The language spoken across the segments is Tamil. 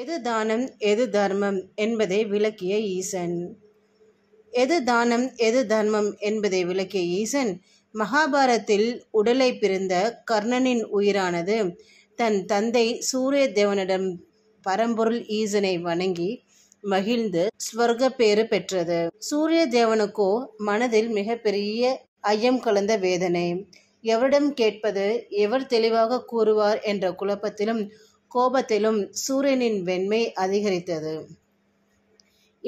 எது தானம் எது தர்மம் என்பதை விளக்கிய ஈசன் எது தானம் எது தர்மம் என்பதை விளக்கிய ஈசன் மகாபாரத்தில் உடலை பிரிந்த கர்ணனின் உயிரானது தன் தந்தை சூரிய தேவனிடம் பரம்பொருள் ஈசனை வணங்கி மகிழ்ந்து ஸ்வர்க பேறு பெற்றது சூரிய தேவனுக்கோ மனதில் மிகப்பெரிய ஐயம் கலந்த வேதனை எவரிடம் கேட்பது எவர் தெளிவாக கூறுவார் என்ற குழப்பத்திலும் கோபத்திலும் சூரியனின் வெண்மை அதிகரித்தது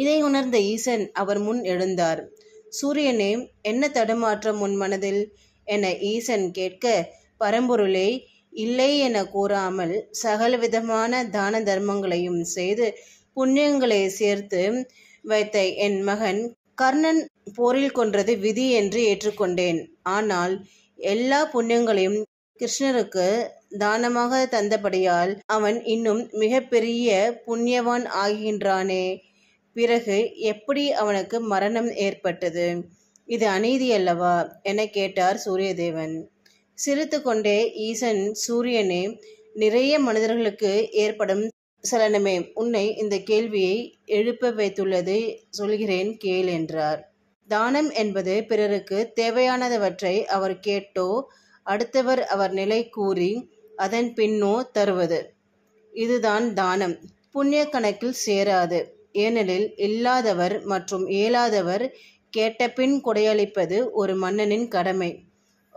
இதை உணர்ந்த ஈசன் அவர் முன் எழுந்தார் சூரியனே என்ன தடுமாற்றம் உன் மனதில் என ஈசன் கேட்க பரம்பொருளே இல்லை என கூறாமல் சகலவிதமான தான தர்மங்களையும் செய்து புண்ணியங்களை சேர்த்து வைத்த என் மகன் கர்ணன் போரில் கொன்றது விதி என்று ஏற்றுக்கொண்டேன் ஆனால் எல்லா புண்ணியங்களையும் கிருஷ்ணருக்கு தானமாக தந்தபடியால் அவன் இன்னும் மிக பெரிய புண்ணியவான் ஆகின்றானே பிறகு எப்படி அவனுக்கு மரணம் ஏற்பட்டது இது அநீதி அல்லவா என கேட்டார் சூரியதேவன் சிரித்து கொண்டே ஈசன் சூரியனே நிறைய மனிதர்களுக்கு ஏற்படும் சலனமே உன்னை இந்த கேள்வியை எழுப்ப வைத்துள்ளது சொல்கிறேன் கேள் என்றார் தானம் என்பது பிறருக்கு தேவையானதவற்றை அவர் கேட்டோ அடுத்தவர் அவர் நிலை கூறி அதன் பின்னோ தருவது இதுதான் தானம் புண்ணிய கணக்கில் சேராது ஏனெனில் இல்லாதவர் மற்றும் இயலாதவர் கேட்டபின் கொடையளிப்பது ஒரு மன்னனின் கடமை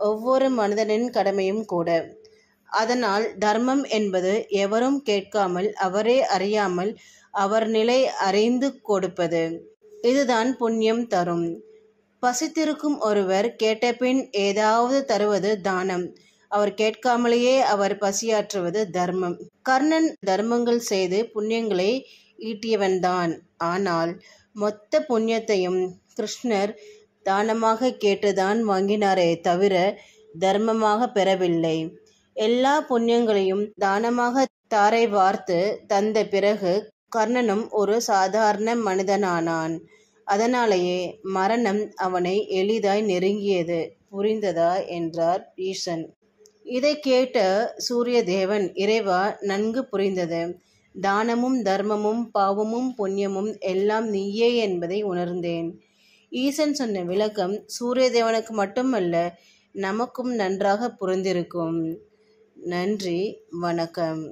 ஒவ்வொரு மனிதனின் கடமையும் கூட அதனால் தர்மம் என்பது எவரும் கேட்காமல் அவரே அறியாமல் அவர் நிலை அறிந்து கொடுப்பது இதுதான் புண்ணியம் தரும் பசித்திருக்கும் ஒருவர் கேட்டபின் ஏதாவது தருவது தானம் அவர் கேட்காமலேயே அவர் பசியாற்றுவது தர்மம் கர்ணன் தர்மங்கள் செய்து புண்ணியங்களை ஈட்டியவன்தான் ஆனால் மொத்த புண்ணியத்தையும் கிருஷ்ணர் தானமாக கேட்டுதான் வாங்கினாரே தவிர தர்மமாக பெறவில்லை எல்லா புண்ணியங்களையும் தானமாக தாரை வார்த்து தந்த பிறகு கர்ணனும் ஒரு சாதாரண மனிதனானான் அதனாலேயே மரணம் அவனை எளிதாய் நெருங்கியது புரிந்ததா என்றார் ஈசன் இதை கேட்ட சூரிய தேவன் இறைவா நன்கு புரிந்தது தானமும் தர்மமும் பாவமும் புண்ணியமும் எல்லாம் நீயே என்பதை உணர்ந்தேன் ஈசன் சொன்ன விளக்கம் சூரிய தேவனுக்கு மட்டுமல்ல நமக்கும் நன்றாக புரிந்திருக்கும் நன்றி வணக்கம்